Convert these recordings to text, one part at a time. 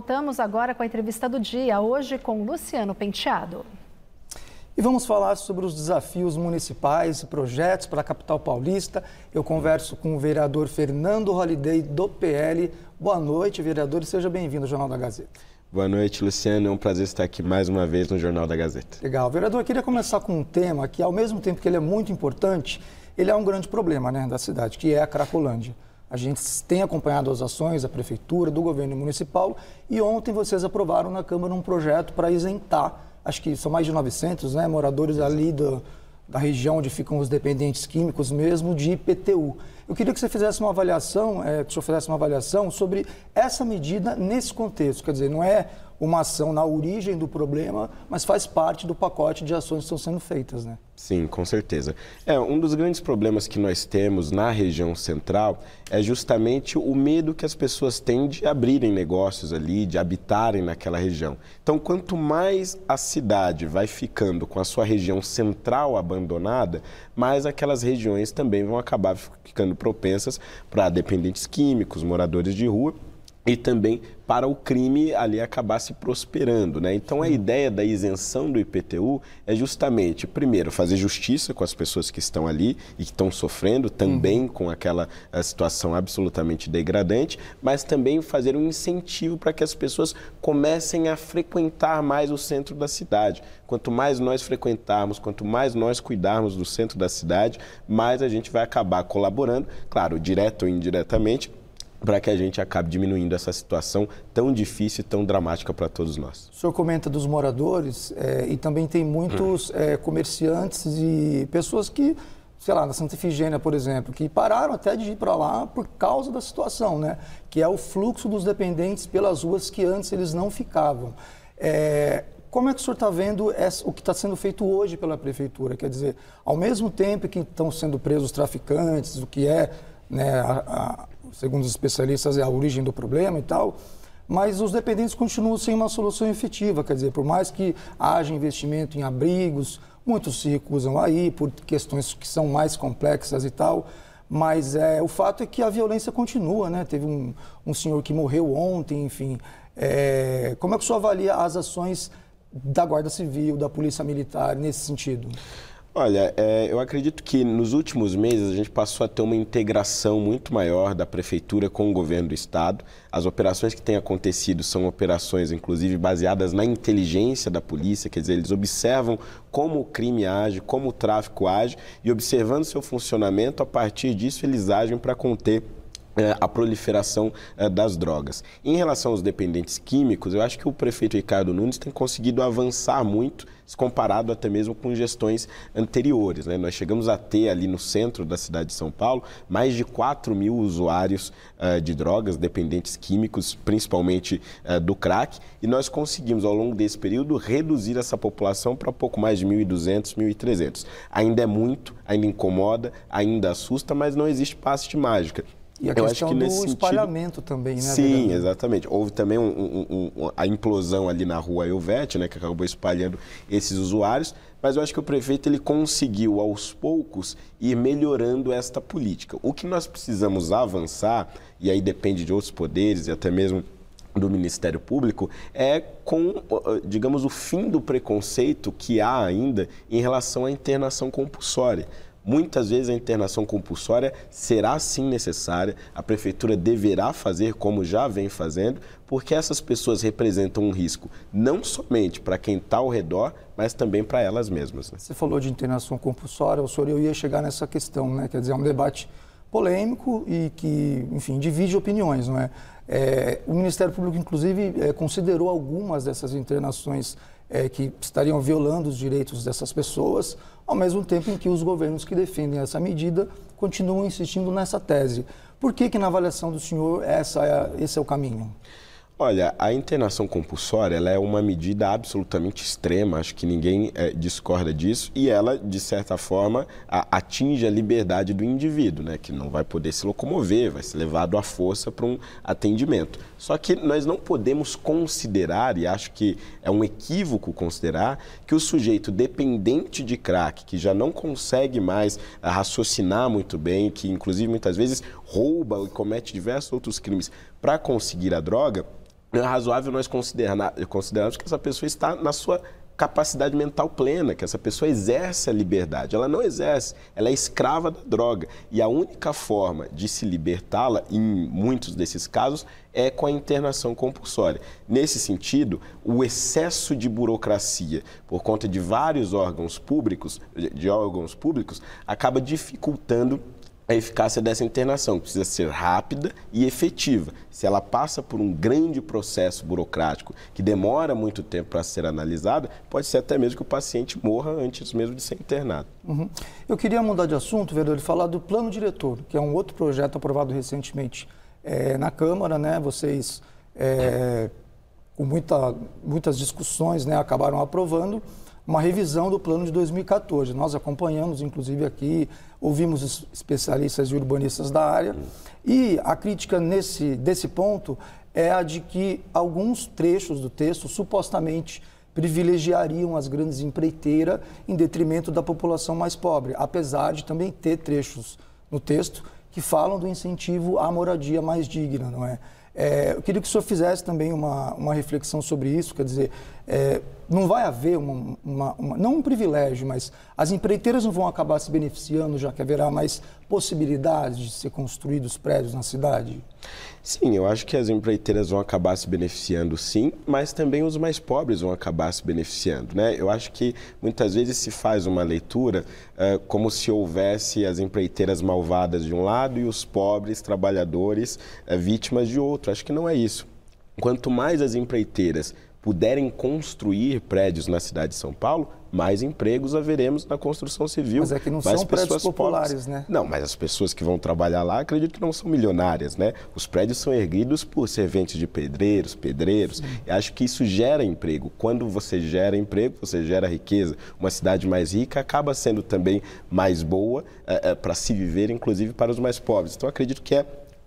Voltamos agora com a entrevista do dia, hoje com Luciano Penteado. E vamos falar sobre os desafios municipais e projetos para a capital paulista. Eu converso com o vereador Fernando Holliday, do PL. Boa noite, vereador, e seja bem-vindo ao Jornal da Gazeta. Boa noite, Luciano. É um prazer estar aqui mais uma vez no Jornal da Gazeta. Legal. Vereador, eu queria começar com um tema que, ao mesmo tempo que ele é muito importante, ele é um grande problema né, da cidade, que é a Cracolândia. A gente tem acompanhado as ações da Prefeitura, do Governo Municipal e ontem vocês aprovaram na Câmara um projeto para isentar, acho que são mais de 900 né, moradores ali do, da região onde ficam os dependentes químicos mesmo, de IPTU. Eu queria que você fizesse uma avaliação, é, que o senhor fizesse uma avaliação sobre essa medida nesse contexto. Quer dizer, não é uma ação na origem do problema, mas faz parte do pacote de ações que estão sendo feitas, né? Sim, com certeza. É, um dos grandes problemas que nós temos na região central é justamente o medo que as pessoas têm de abrirem negócios ali, de habitarem naquela região. Então, quanto mais a cidade vai ficando com a sua região central abandonada, mais aquelas regiões também vão acabar ficando propensas para dependentes químicos, moradores de rua e também para o crime ali acabar se prosperando. Né? Então, a ideia da isenção do IPTU é justamente, primeiro, fazer justiça com as pessoas que estão ali e que estão sofrendo também uhum. com aquela eh, situação absolutamente degradante, mas também fazer um incentivo para que as pessoas comecem a frequentar mais o centro da cidade. Quanto mais nós frequentarmos, quanto mais nós cuidarmos do centro da cidade, mais a gente vai acabar colaborando, claro, direto ou indiretamente, para que a gente acabe diminuindo essa situação tão difícil e tão dramática para todos nós. O senhor comenta dos moradores é, e também tem muitos hum. é, comerciantes e pessoas que, sei lá, na Santa Efigênia, por exemplo, que pararam até de ir para lá por causa da situação, né? Que é o fluxo dos dependentes pelas ruas que antes eles não ficavam. É, como é que o senhor está vendo essa, o que está sendo feito hoje pela prefeitura? Quer dizer, ao mesmo tempo que estão sendo presos traficantes, o que é né, a, a, segundo os especialistas, é a origem do problema e tal, mas os dependentes continuam sem uma solução efetiva. Quer dizer, por mais que haja investimento em abrigos, muitos se recusam aí por questões que são mais complexas e tal. Mas é, o fato é que a violência continua, né? Teve um, um senhor que morreu ontem, enfim. É, como é que o senhor avalia as ações da Guarda Civil, da Polícia Militar nesse sentido? Olha, é, eu acredito que nos últimos meses a gente passou a ter uma integração muito maior da prefeitura com o governo do estado. As operações que têm acontecido são operações, inclusive, baseadas na inteligência da polícia, quer dizer, eles observam como o crime age, como o tráfico age e, observando seu funcionamento, a partir disso eles agem para conter a proliferação eh, das drogas. Em relação aos dependentes químicos, eu acho que o prefeito Ricardo Nunes tem conseguido avançar muito comparado até mesmo com gestões anteriores. Né? Nós chegamos a ter ali no centro da cidade de São Paulo mais de 4 mil usuários uh, de drogas, dependentes químicos, principalmente uh, do crack, e nós conseguimos ao longo desse período reduzir essa população para pouco mais de 1.200, 1.300. Ainda é muito, ainda incomoda, ainda assusta, mas não existe passe de mágica. E a eu questão que do espalhamento sentido... também, né? Sim, verdade? exatamente. Houve também um, um, um, a implosão ali na rua Elvete, né, que acabou espalhando esses usuários, mas eu acho que o prefeito ele conseguiu, aos poucos, ir melhorando esta política. O que nós precisamos avançar, e aí depende de outros poderes e até mesmo do Ministério Público é com, digamos, o fim do preconceito que há ainda em relação à internação compulsória. Muitas vezes a internação compulsória será sim necessária, a prefeitura deverá fazer como já vem fazendo, porque essas pessoas representam um risco não somente para quem está ao redor, mas também para elas mesmas. Né? Você falou de internação compulsória, o senhor eu ia chegar nessa questão, né? Quer dizer, é um debate polêmico e que, enfim, divide opiniões, não é? é o Ministério Público, inclusive, é, considerou algumas dessas internações é, que estariam violando os direitos dessas pessoas, ao mesmo tempo em que os governos que defendem essa medida continuam insistindo nessa tese. Por que, que na avaliação do senhor, essa é, esse é o caminho? Olha, a internação compulsória ela é uma medida absolutamente extrema, acho que ninguém é, discorda disso, e ela, de certa forma, a, atinge a liberdade do indivíduo, né, que não vai poder se locomover, vai ser levado à força para um atendimento. Só que nós não podemos considerar, e acho que é um equívoco considerar, que o sujeito dependente de crack, que já não consegue mais eh, raciocinar muito bem, que inclusive muitas vezes rouba e comete diversos outros crimes para conseguir a droga, é razoável nós considerar, considerarmos que essa pessoa está na sua capacidade mental plena, que essa pessoa exerce a liberdade. Ela não exerce, ela é escrava da droga. E a única forma de se libertá-la, em muitos desses casos, é com a internação compulsória. Nesse sentido, o excesso de burocracia por conta de vários órgãos públicos, de órgãos públicos, acaba dificultando a eficácia dessa internação, que precisa ser rápida e efetiva. Se ela passa por um grande processo burocrático que demora muito tempo para ser analisada, pode ser até mesmo que o paciente morra antes mesmo de ser internado. Uhum. Eu queria mudar de assunto, vereador, e falar do plano diretor, que é um outro projeto aprovado recentemente é, na Câmara, né? Vocês, é, com muita, muitas discussões, né, acabaram aprovando uma revisão do plano de 2014. Nós acompanhamos, inclusive aqui, ouvimos os especialistas e urbanistas da área. E a crítica nesse, desse ponto é a de que alguns trechos do texto supostamente privilegiariam as grandes empreiteiras em detrimento da população mais pobre, apesar de também ter trechos no texto que falam do incentivo à moradia mais digna, não é? É, eu queria que o senhor fizesse também uma, uma reflexão sobre isso, quer dizer, é, não vai haver uma, uma, uma, não um privilégio, mas as empreiteiras não vão acabar se beneficiando, já que haverá mais possibilidades de ser construídos prédios na cidade? Sim, eu acho que as empreiteiras vão acabar se beneficiando sim, mas também os mais pobres vão acabar se beneficiando. Né? Eu acho que muitas vezes se faz uma leitura uh, como se houvesse as empreiteiras malvadas de um lado e os pobres trabalhadores uh, vítimas de outro. Acho que não é isso. Quanto mais as empreiteiras puderem construir prédios na cidade de São Paulo, mais empregos haveremos na construção civil. Mas é que não mais são prédios populares, pobres. né? Não, mas as pessoas que vão trabalhar lá, acredito que não são milionárias, né? Os prédios são erguidos por serventes de pedreiros, pedreiros, e acho que isso gera emprego. Quando você gera emprego, você gera riqueza. Uma cidade mais rica acaba sendo também mais boa é, eh, é, eh, para se viver, inclusive para os mais pobres. Então, acredito que é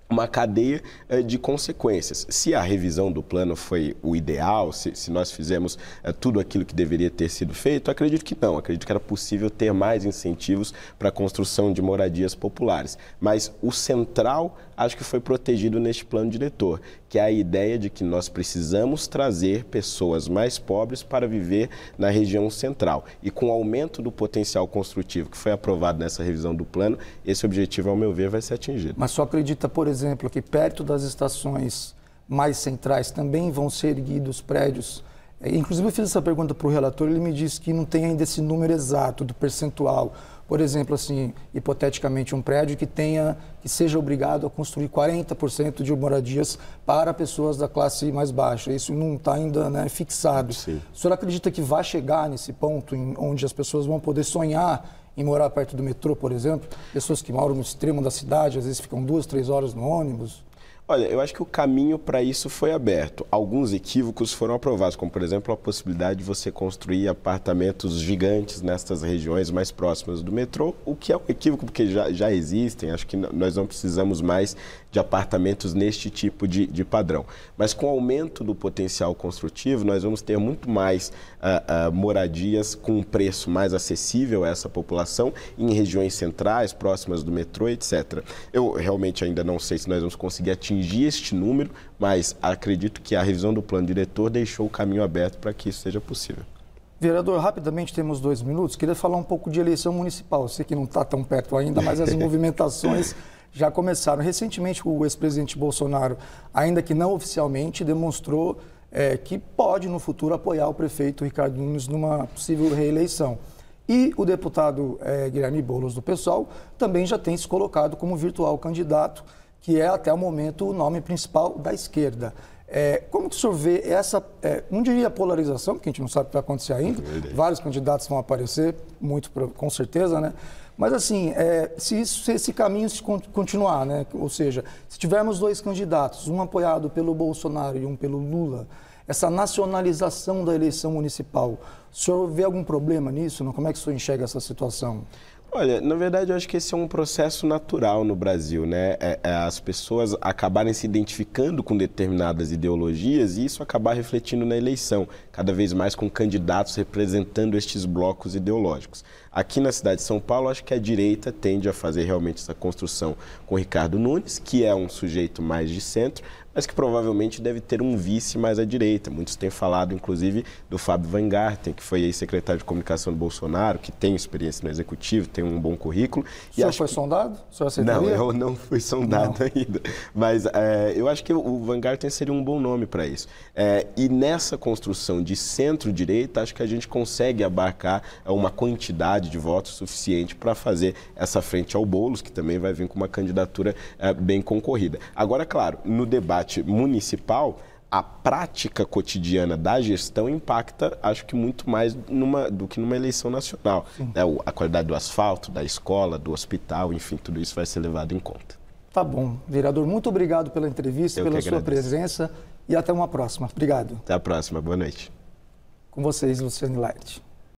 uma cadeia eh, de consequências. Se a revisão do plano foi o ideal, se, se nós fizemos eh, tudo aquilo que deveria ter sido feito, acredito que não. Acredito que era possível ter mais incentivos para a construção de moradias populares. Mas o central acho que foi protegido neste plano diretor, que é a ideia de que nós precisamos trazer pessoas mais pobres para viver na região central. E com o aumento do potencial construtivo que foi aprovado nessa revisão do plano, esse objetivo, ao meu ver, vai ser atingido. Mas só acredita, por exemplo, exemplo, que perto das estações mais centrais também vão ser erguidos prédios. É, inclusive, eu fiz essa pergunta para o relator, ele me disse que não tem ainda esse número exato do percentual. Por exemplo, assim, hipoteticamente, um prédio que tenha, que seja obrigado a construir 40% de moradias para pessoas da classe mais baixa. Isso não está ainda né, fixado. Sim. O senhor acredita que vai chegar nesse ponto em, onde as pessoas vão poder sonhar em morar perto do metrô, por exemplo? Pessoas que moram no extremo da cidade, às vezes ficam duas, três horas no ônibus? Olha, eu acho que o caminho para isso foi aberto. Alguns equívocos foram aprovados, como por exemplo a possibilidade de você construir apartamentos gigantes nestas regiões mais próximas do metrô, o que é um equívoco porque já, já existem. Acho que nós não precisamos mais de apartamentos neste tipo de, de padrão. Mas com o aumento do potencial construtivo, nós vamos ter muito mais uh, uh, moradias com um preço mais acessível a essa população em regiões centrais, próximas do metrô, etc. Eu realmente ainda não sei se nós vamos conseguir atingir este número, mas acredito que a revisão do plano diretor deixou o caminho aberto para que isso seja possível. Vereador, rapidamente temos dois minutos. Queria falar um pouco de eleição municipal. Eu sei que não está tão perto ainda, mas as movimentações já começaram. Recentemente, o ex-presidente Bolsonaro, ainda que não oficialmente, demonstrou é, que pode, no futuro, apoiar o prefeito Ricardo Nunes numa possível reeleição. E o deputado é, Guilherme Boulos, do PSOL, também já tem se colocado como virtual candidato, que é, até o momento, o nome principal da esquerda. É, como que o senhor vê essa, é, não diria polarização, porque a gente não sabe o que vai acontecer ainda, é vários candidatos vão aparecer, muito com certeza, né? Mas assim, é, se, isso, se, esse caminho se continuar, né? ou seja, se tivermos dois candidatos, um apoiado pelo Bolsonaro e um pelo Lula, essa nacionalização da eleição municipal, o senhor vê algum problema nisso? Não? Como é que o senhor enxerga essa situação? Olha, na verdade eu acho que esse é um processo natural no Brasil, né? É, é, as pessoas acabarem se identificando com determinadas ideologias e isso acabar refletindo na eleição, cada vez mais com candidatos representando estes blocos ideológicos. Aqui na cidade de São Paulo, acho que a direita tende a fazer realmente essa construção com Ricardo Nunes, que é um sujeito mais de centro, mas que provavelmente deve ter um vice mais à direita. Muitos têm falado, inclusive, do Fábio Van Garten, que foi secretário de comunicação do Bolsonaro, que tem experiência no executivo, tem um bom currículo. O senhor foi que... sondado? O senhor não, eu não fui sondado não. ainda. Mas é, eu acho que o Van Garten seria um bom nome para isso. É, e nessa construção de centro-direita, acho que a gente consegue abarcar uma quantidade quantidade de votos suficiente para fazer essa frente ao Boulos, que também vai vir com uma candidatura é, bem concorrida. Agora, claro, no debate municipal, a prática cotidiana da gestão impacta, acho que muito mais numa, do que numa eleição nacional. Né? A qualidade do asfalto, da escola, do hospital, enfim, tudo isso vai ser levado em conta. Tá bom. Vereador, muito obrigado pela entrevista, Eu pela sua presença e até uma próxima. Obrigado. Até a próxima. Boa noite. Com vocês, Luciane Light.